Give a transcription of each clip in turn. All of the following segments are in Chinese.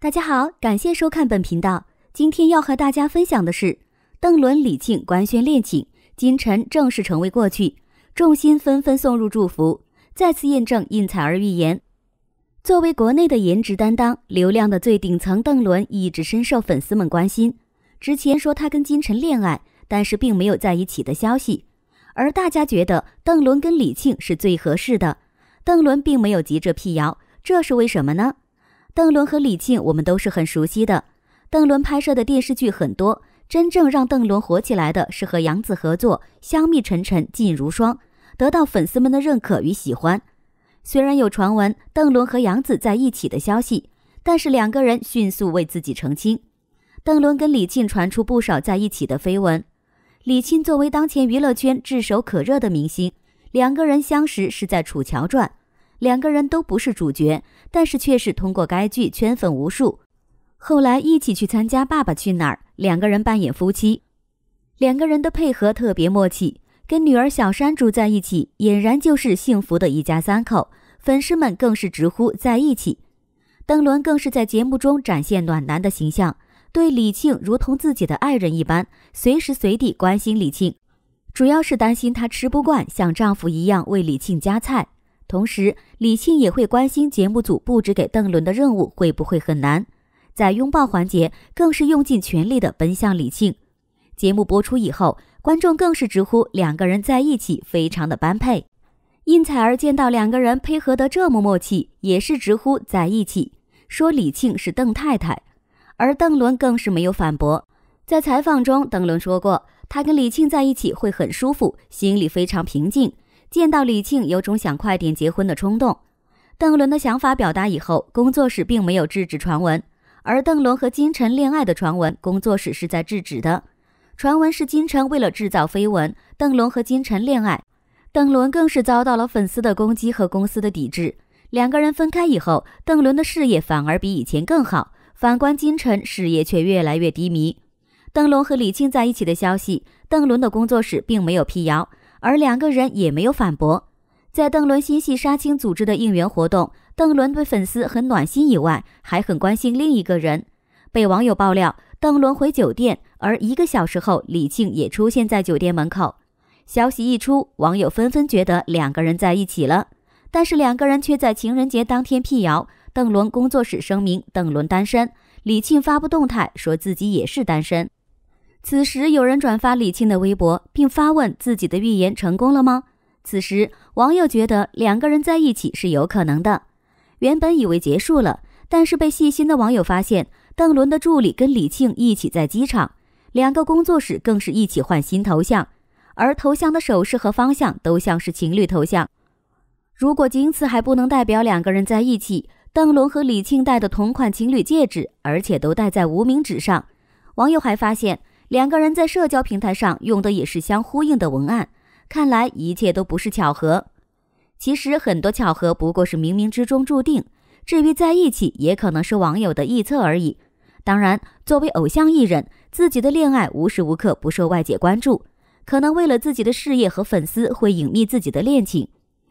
大家好，感谢收看本频道。今天要和大家分享的是邓伦李沁官宣恋情，金晨正式成为过去，众星纷纷送入祝福，再次验证应采儿预言。作为国内的颜值担当、流量的最顶层，邓伦一直深受粉丝们关心。之前说他跟金晨恋爱。但是并没有在一起的消息，而大家觉得邓伦跟李沁是最合适的。邓伦并没有急着辟谣，这是为什么呢？邓伦和李沁我们都是很熟悉的，邓伦拍摄的电视剧很多，真正让邓伦火起来的是和杨紫合作《香蜜沉沉烬如霜》，得到粉丝们的认可与喜欢。虽然有传闻邓伦和杨紫在一起的消息，但是两个人迅速为自己澄清。邓伦跟李沁传出不少在一起的绯闻。李沁作为当前娱乐圈炙手可热的明星，两个人相识是在《楚乔传》，两个人都不是主角，但是却是通过该剧圈粉无数。后来一起去参加《爸爸去哪儿》，两个人扮演夫妻，两个人的配合特别默契，跟女儿小山住在一起俨然就是幸福的一家三口，粉丝们更是直呼在一起。邓伦更是在节目中展现暖男的形象。对李沁如同自己的爱人一般，随时随地关心李沁，主要是担心她吃不惯，像丈夫一样为李沁夹菜。同时，李沁也会关心节目组布置给邓伦的任务会不会很难。在拥抱环节，更是用尽全力的奔向李沁。节目播出以后，观众更是直呼两个人在一起非常的般配。应采儿见到两个人配合得这么默契，也是直呼在一起，说李沁是邓太太。而邓伦更是没有反驳。在采访中，邓伦说过，他跟李沁在一起会很舒服，心里非常平静，见到李沁有种想快点结婚的冲动。邓伦的想法表达以后，工作室并没有制止传闻。而邓伦和金晨恋爱的传闻，工作室是在制止的。传闻是金晨为了制造绯闻，邓伦和金晨恋爱。邓伦更是遭到了粉丝的攻击和公司的抵制。两个人分开以后，邓伦的事业反而比以前更好。反观金晨，事业却越来越低迷。邓伦和李沁在一起的消息，邓伦的工作室并没有辟谣，而两个人也没有反驳。在邓伦新戏杀青组织的应援活动，邓伦对粉丝很暖心以外，还很关心另一个人。被网友爆料，邓伦回酒店，而一个小时后，李沁也出现在酒店门口。消息一出，网友纷纷觉得两个人在一起了，但是两个人却在情人节当天辟谣。邓伦工作室声明：邓伦单身。李沁发布动态，说自己也是单身。此时，有人转发李沁的微博，并发问自己的预言成功了吗？此时，网友觉得两个人在一起是有可能的。原本以为结束了，但是被细心的网友发现，邓伦的助理跟李沁一起在机场，两个工作室更是一起换新头像，而头像的手势和方向都像是情侣头像。如果仅此还不能代表两个人在一起，邓伦和李沁戴的同款情侣戒指，而且都戴在无名指上。网友还发现，两个人在社交平台上用的也是相呼应的文案，看来一切都不是巧合。其实很多巧合不过是冥冥之中注定，至于在一起，也可能是网友的臆测而已。当然，作为偶像艺人，自己的恋爱无时无刻不受外界关注，可能为了自己的事业和粉丝，会隐秘自己的恋情。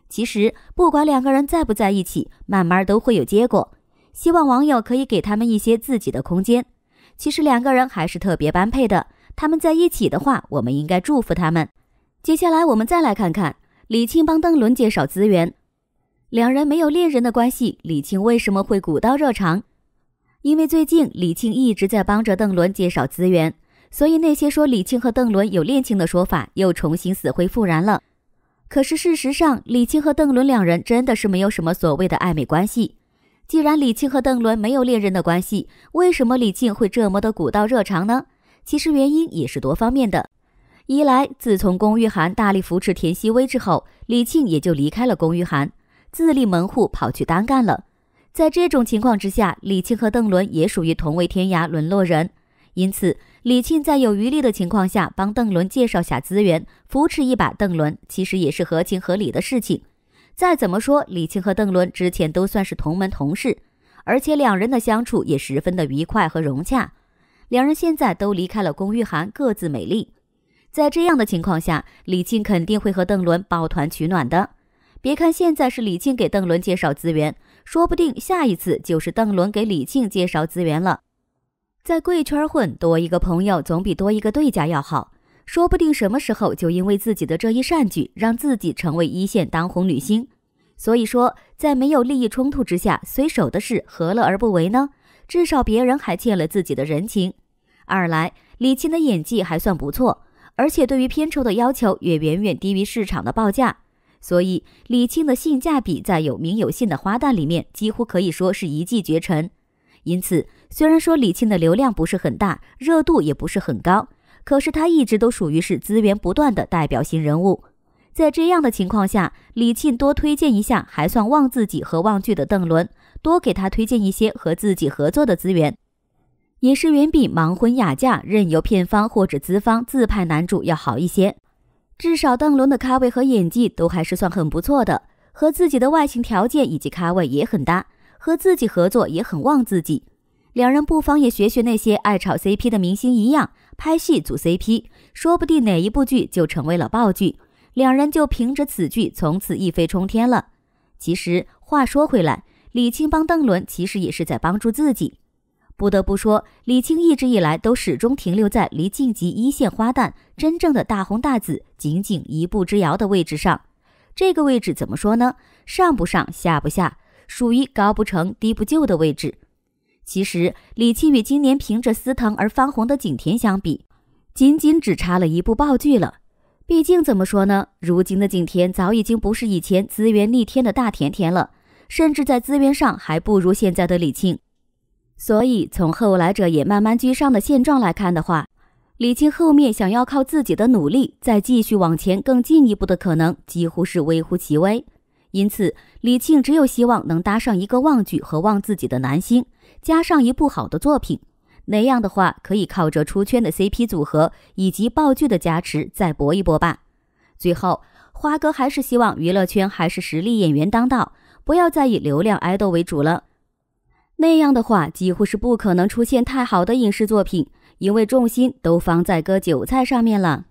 其实不管两个人在不在一起，慢慢都会有结果。希望网友可以给他们一些自己的空间。其实两个人还是特别般配的，他们在一起的话，我们应该祝福他们。接下来我们再来看看李沁帮邓伦介绍资源，两人没有恋人的关系，李沁为什么会鼓刀热肠？因为最近李沁一直在帮着邓伦介绍资源，所以那些说李沁和邓伦有恋情的说法又重新死灰复燃了。可是事实上，李沁和邓伦两人真的是没有什么所谓的暧昧关系。既然李沁和邓伦没有恋人的关系，为什么李沁会这么的古道热肠呢？其实原因也是多方面的。一来，自从龚玉涵大力扶持田曦薇之后，李沁也就离开了龚玉涵，自立门户跑去单干了。在这种情况之下，李沁和邓伦也属于同为天涯沦落人。因此，李沁在有余力的情况下帮邓伦介绍下资源，扶持一把邓伦，其实也是合情合理的事情。再怎么说，李沁和邓伦之前都算是同门同事，而且两人的相处也十分的愉快和融洽。两人现在都离开了龚玉涵，各自美丽。在这样的情况下，李沁肯定会和邓伦抱团取暖的。别看现在是李沁给邓伦介绍资源，说不定下一次就是邓伦给李沁介绍资源了。在贵圈混，多一个朋友总比多一个对家要好。说不定什么时候就因为自己的这一善举，让自己成为一线当红女星。所以说，在没有利益冲突之下，随手的事何乐而不为呢？至少别人还欠了自己的人情。二来，李沁的演技还算不错，而且对于片酬的要求也远远低于市场的报价，所以李沁的性价比在有名有姓的花旦里面，几乎可以说是一骑绝尘。因此，虽然说李沁的流量不是很大，热度也不是很高，可是他一直都属于是资源不断的代表性人物。在这样的情况下，李沁多推荐一下还算旺自己和旺剧的邓伦，多给他推荐一些和自己合作的资源，也是远比盲婚哑嫁、任由片方或者资方自拍男主要好一些。至少邓伦的咖位和演技都还是算很不错的，和自己的外形条件以及咖位也很搭。和自己合作也很旺自己，两人不妨也学学那些爱炒 CP 的明星一样，拍戏组 CP，说不定哪一部剧就成为了爆剧，两人就凭着此剧从此一飞冲天了。其实话说回来，李青帮邓伦其实也是在帮助自己。不得不说，李青一直以来都始终停留在离晋级一线花旦真正的大红大紫仅仅一步之遥的位置上。这个位置怎么说呢？上不上下不下。属于高不成低不就的位置。其实，李沁与今年凭着私腾而翻红的景甜相比，仅仅只差了一部爆剧了。毕竟，怎么说呢？如今的景甜早已经不是以前资源逆天的大甜甜了，甚至在资源上还不如现在的李沁。所以，从后来者也慢慢居上的现状来看的话，李沁后面想要靠自己的努力再继续往前更进一步的可能，几乎是微乎其微。因此，李沁只有希望能搭上一个旺剧和旺自己的男星，加上一部好的作品，那样的话可以靠着出圈的 CP 组合以及爆剧的加持再搏一搏吧。最后，花哥还是希望娱乐圈还是实力演员当道，不要再以流量爱豆为主了。那样的话，几乎是不可能出现太好的影视作品，因为重心都放在割韭菜上面了。